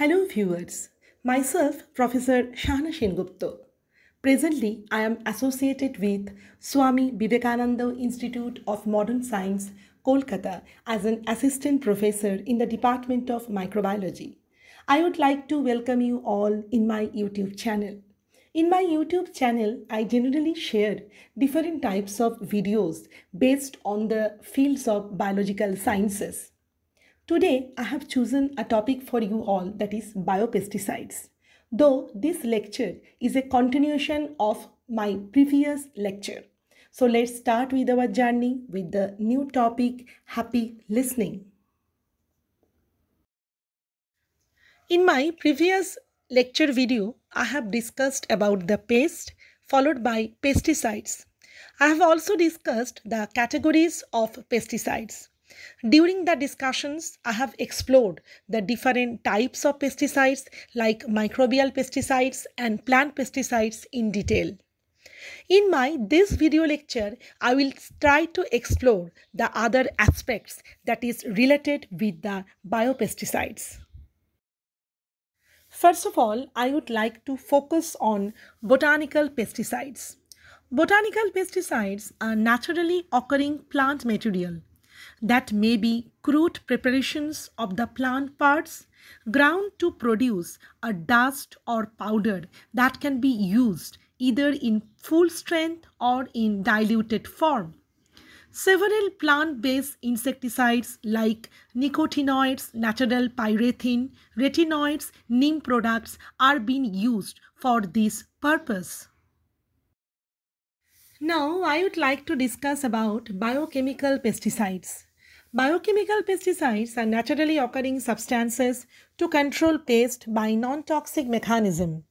Hello viewers, myself Professor Shahana Shengupta. Presently, I am associated with Swami Vivekananda Institute of Modern Science, Kolkata as an assistant professor in the Department of Microbiology. I would like to welcome you all in my YouTube channel. In my YouTube channel, I generally share different types of videos based on the fields of biological sciences. Today, I have chosen a topic for you all that is biopesticides. Though this lecture is a continuation of my previous lecture. So let's start with our journey with the new topic happy listening. In my previous lecture video, I have discussed about the pest followed by pesticides. I have also discussed the categories of pesticides. During the discussions, I have explored the different types of pesticides like microbial pesticides and plant pesticides in detail. In my this video lecture, I will try to explore the other aspects that is related with the biopesticides. First of all, I would like to focus on botanical pesticides. Botanical pesticides are naturally occurring plant material that may be crude preparations of the plant parts ground to produce a dust or powder that can be used either in full strength or in diluted form. Several plant-based insecticides like nicotinoids, natural pyrethrin, retinoids, neem products are being used for this purpose. Now I would like to discuss about biochemical pesticides. Biochemical pesticides are naturally occurring substances to control pests by non-toxic mechanism.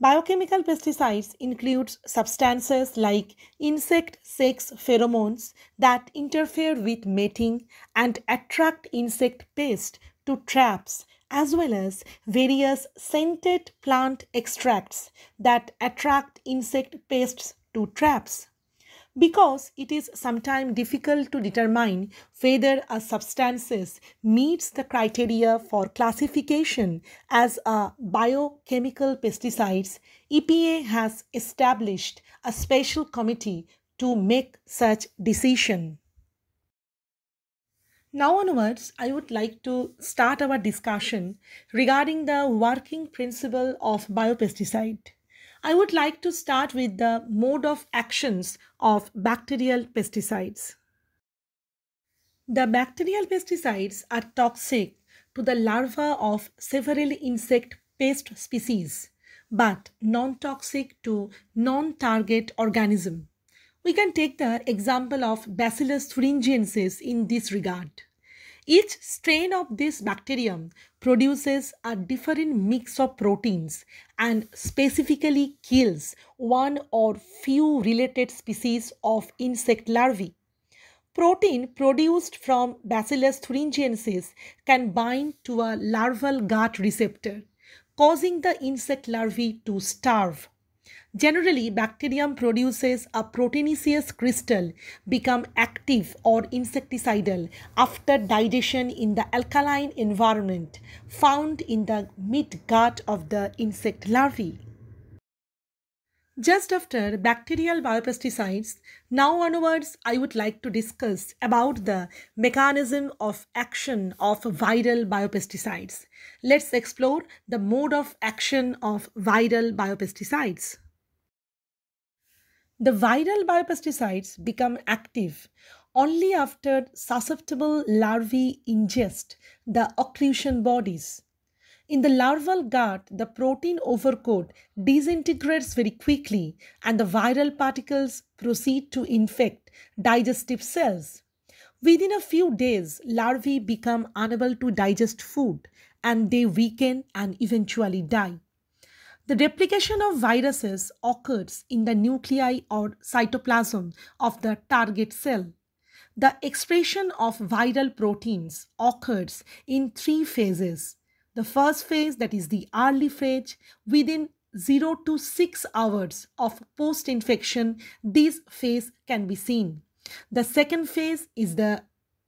Biochemical pesticides include substances like insect sex pheromones that interfere with mating and attract insect pests to traps as well as various scented plant extracts that attract insect pests to traps because it is sometimes difficult to determine whether a substance meets the criteria for classification as a biochemical pesticide, EPA has established a special committee to make such decision. Now onwards, I would like to start our discussion regarding the working principle of biopesticide. I would like to start with the mode of actions of bacterial pesticides. The bacterial pesticides are toxic to the larvae of several insect pest species, but non-toxic to non-target organism. We can take the example of Bacillus thuringiensis in this regard. Each strain of this bacterium produces a different mix of proteins and specifically kills one or few related species of insect larvae. Protein produced from Bacillus thuringiensis can bind to a larval gut receptor, causing the insect larvae to starve Generally, bacterium produces a proteinaceous crystal become active or insecticidal after digestion in the alkaline environment found in the mid-gut of the insect larvae. Just after bacterial biopesticides, now onwards I would like to discuss about the mechanism of action of viral biopesticides. Let's explore the mode of action of viral biopesticides. The viral biopesticides become active only after susceptible larvae ingest the occlusion bodies in the larval gut, the protein overcoat disintegrates very quickly and the viral particles proceed to infect digestive cells. Within a few days, larvae become unable to digest food and they weaken and eventually die. The replication of viruses occurs in the nuclei or cytoplasm of the target cell. The expression of viral proteins occurs in three phases the first phase, that is the early phase, within 0 to 6 hours of post-infection, this phase can be seen. The second phase is the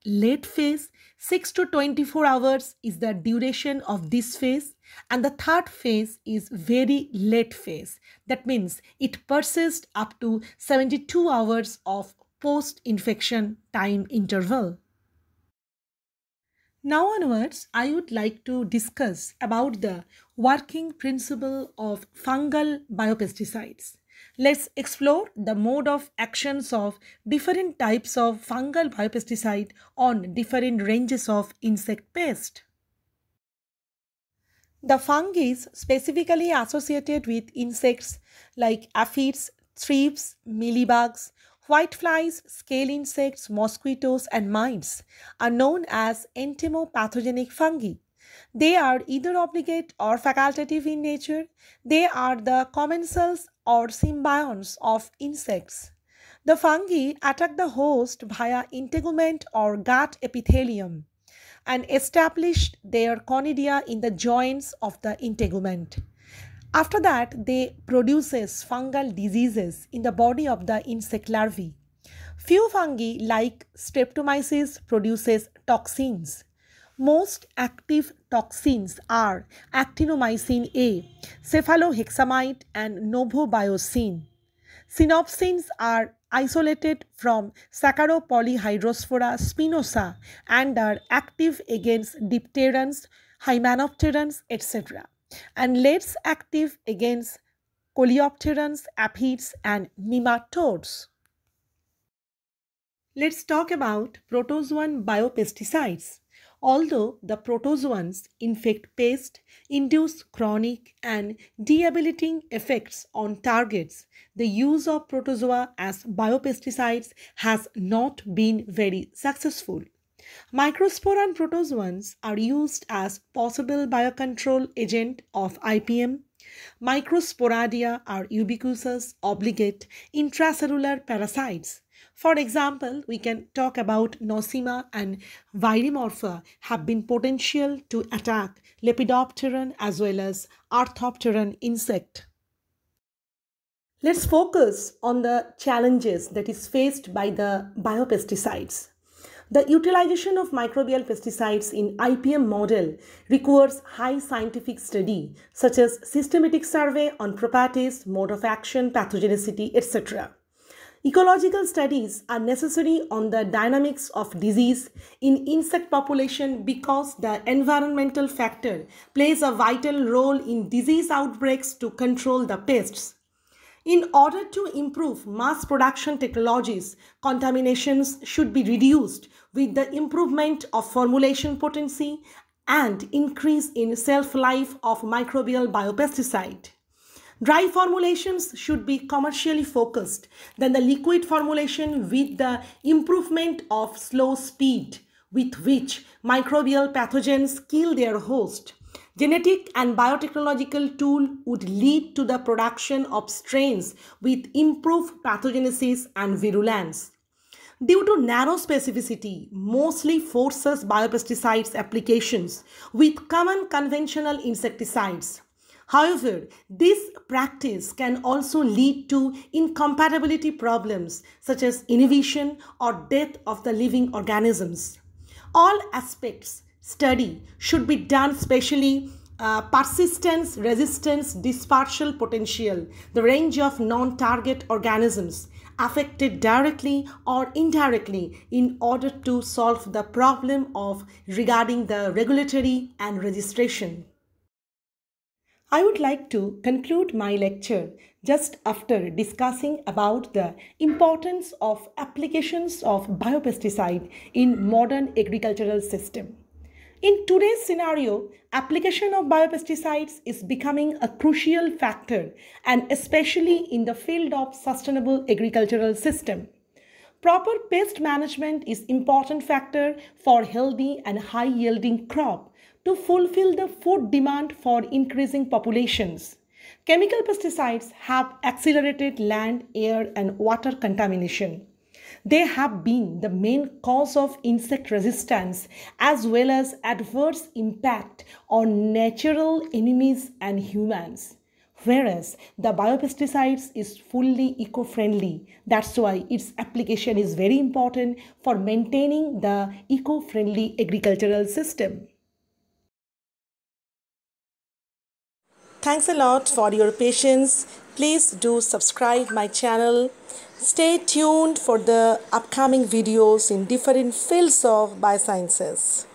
late phase 6 to 24 hours is the duration of this phase and the third phase is very late phase that means it persists up to 72 hours of post infection time interval now onwards, I would like to discuss about the working principle of fungal biopesticides. Let's explore the mode of actions of different types of fungal biopesticide on different ranges of insect pest. The fungi specifically associated with insects like aphids, thrips, mealybugs, Whiteflies, scale insects, mosquitoes, and mites are known as entomopathogenic fungi. They are either obligate or facultative in nature. They are the commensals or symbionts of insects. The fungi attack the host via integument or gut epithelium and establish their conidia in the joints of the integument. After that, they produces fungal diseases in the body of the insect larvae. Few fungi like streptomyces produces toxins. Most active toxins are actinomycin A, cephalohexamide and novobiosin. Synopsins are isolated from Saccharopolyhydrophora spinosa and are active against dipterans, hymenopterans, etc and less active against coleopterans, aphids, and nematodes. Let's talk about protozoan biopesticides. Although the protozoans infect pests, induce chronic and debilitating effects on targets, the use of protozoa as biopesticides has not been very successful. Microspore and protozoans are used as possible biocontrol agent of IPM. Microsporadia are ubiquitous, obligate, intracellular parasites. For example, we can talk about Nosema and Virimorpha have been potential to attack Lepidopteran as well as Arthropteran insect. Let's focus on the challenges that is faced by the biopesticides. The utilization of microbial pesticides in IPM model requires high scientific study such as systematic survey on properties, mode of action, pathogenicity, etc. Ecological studies are necessary on the dynamics of disease in insect population because the environmental factor plays a vital role in disease outbreaks to control the pests. In order to improve mass production technologies, contaminations should be reduced with the improvement of formulation potency and increase in shelf life of microbial biopesticide. Dry formulations should be commercially focused than the liquid formulation with the improvement of slow speed with which microbial pathogens kill their host. Genetic and biotechnological tool would lead to the production of strains with improved pathogenesis and virulence. Due to narrow specificity, mostly forces biopesticides applications with common conventional insecticides. However, this practice can also lead to incompatibility problems such as inhibition or death of the living organisms. All aspects study should be done specially uh, persistence, resistance, dispersal potential, the range of non-target organisms, affected directly or indirectly in order to solve the problem of regarding the regulatory and registration. I would like to conclude my lecture just after discussing about the importance of applications of biopesticide in modern agricultural system. In today's scenario, application of biopesticides is becoming a crucial factor and especially in the field of sustainable agricultural system. Proper pest management is important factor for healthy and high yielding crop to fulfill the food demand for increasing populations. Chemical pesticides have accelerated land, air and water contamination. They have been the main cause of insect resistance as well as adverse impact on natural enemies and humans. Whereas the biopesticides is fully eco-friendly. That's why its application is very important for maintaining the eco-friendly agricultural system. Thanks a lot for your patience. Please do subscribe my channel Stay tuned for the upcoming videos in different fields of biosciences.